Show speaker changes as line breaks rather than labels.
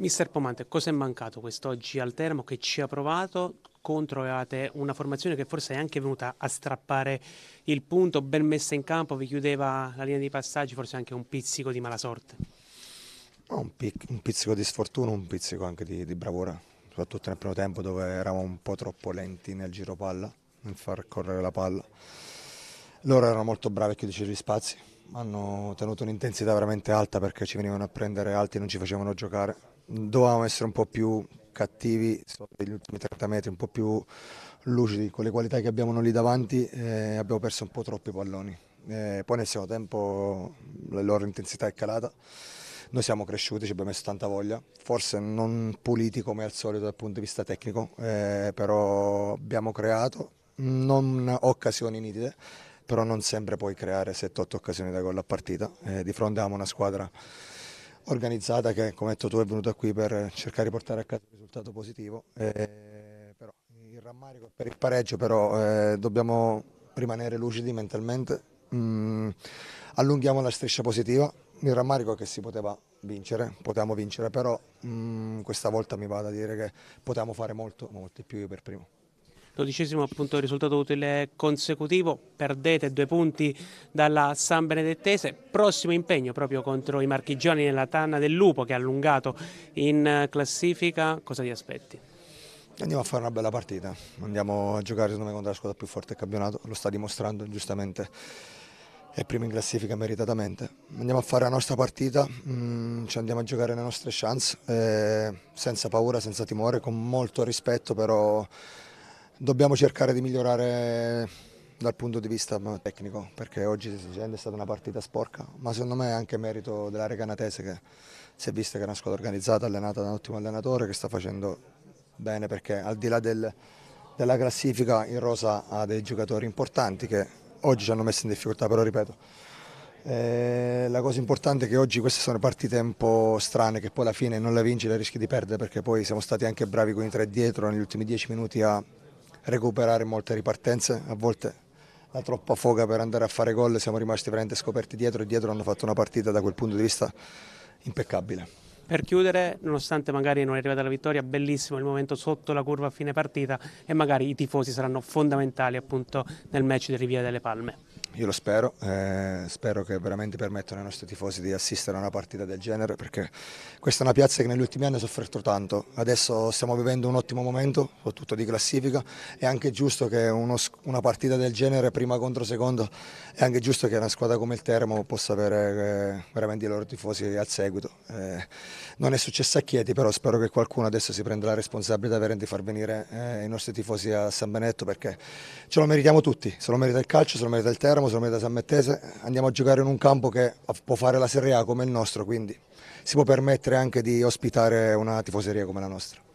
Mister Pomante, cosa è mancato quest'oggi al Teramo che ci ha provato contro Eate, una formazione che forse è anche venuta a strappare il punto, ben messa in campo, vi chiudeva la linea di passaggi, forse anche un pizzico di mala sorte?
un, pic, un, pizzico di sfortuna, un pizzico anche di, di, bravura, soprattutto nel primo tempo dove eravamo un po' troppo lenti nel giro palla, nel far correre la palla. Loro erano molto bravi a chiudere gli spazi, hanno tenuto un'intensità veramente alta perché ci venivano a prendere alti e non ci facevano giocare dovevamo essere un po' più cattivi negli ultimi 30 metri, un po' più lucidi con le qualità che abbiamo noi davanti eh, abbiamo perso un po' troppi palloni. Eh, poi nel secondo tempo la loro intensità è calata, noi siamo cresciuti, ci abbiamo messo tanta voglia, forse non puliti come al solito dal punto di vista tecnico, eh, però abbiamo creato non occasioni nitide, però non sempre puoi creare 7-8 occasioni da gol a partita, eh, di fronte avevamo una squadra organizzata che come detto tu è venuta qui per cercare di portare a casa un risultato positivo. Eh, però, il rammarico per il pareggio però eh, dobbiamo rimanere lucidi mentalmente, mm, allunghiamo la striscia positiva, il rammarico è che si poteva vincere, potevamo vincere però mm, questa volta mi vado a dire che potevamo fare molto, molto più io per primo
dodicesimo appunto risultato utile consecutivo, perdete due punti dalla San Benedettese, prossimo impegno proprio contro i marchigiani nella Tanna del Lupo che ha allungato in classifica, cosa ti aspetti?
Andiamo a fare una bella partita, andiamo a giocare secondo me contro la squadra più forte del campionato, lo sta dimostrando giustamente, è prima in classifica meritatamente. Andiamo a fare la nostra partita, mh, mm, ci andiamo a giocare le nostre chance, eh, senza paura, senza timore, con molto rispetto però Dobbiamo cercare di migliorare dal punto di vista tecnico, perché oggi è stata una partita sporca, ma secondo me è anche merito della Recanatese che si è vista che è una squadra organizzata, allenata da un ottimo allenatore che sta facendo bene perché al di là del, della classifica in rosa ha dei giocatori importanti che oggi ci hanno messo in difficoltà, però ripeto, eh, la cosa importante è che oggi queste sono partite un po' strane che poi alla fine non le vinci le rischi di perdere perché poi siamo stati anche bravi con i tre dietro negli ultimi dieci minuti a recuperare molte ripartenze, a volte la troppa foga per andare a fare gol, siamo rimasti veramente scoperti dietro e dietro hanno fatto una partita da quel punto di vista impeccabile.
Per chiudere, nonostante magari non è arrivata la vittoria, bellissimo il momento sotto la curva a fine partita e magari i tifosi saranno fondamentali appunto nel match di Riviera delle Palme.
Io lo spero, eh, spero che veramente permettano ai nostri tifosi di assistere a una partita del genere perché questa è una piazza che negli ultimi anni ha sofferto tanto, adesso stiamo vivendo un ottimo momento, soprattutto di classifica, è anche giusto che uno, una partita del genere prima contro secondo, è anche giusto che una squadra come il Teramo possa avere eh, veramente i loro tifosi al seguito. Eh, non è successo a Chieti però spero che qualcuno adesso si prenda la responsabilità di far venire eh, i nostri tifosi a San Benetto perché ce lo meritiamo tutti, se lo merita il calcio, se lo merita il Teramo. Teramo, sono da San Mettese, andiamo a giocare in un campo che può fare la Serie A come il nostro, quindi si può permettere anche di ospitare una tifoseria come la nostra.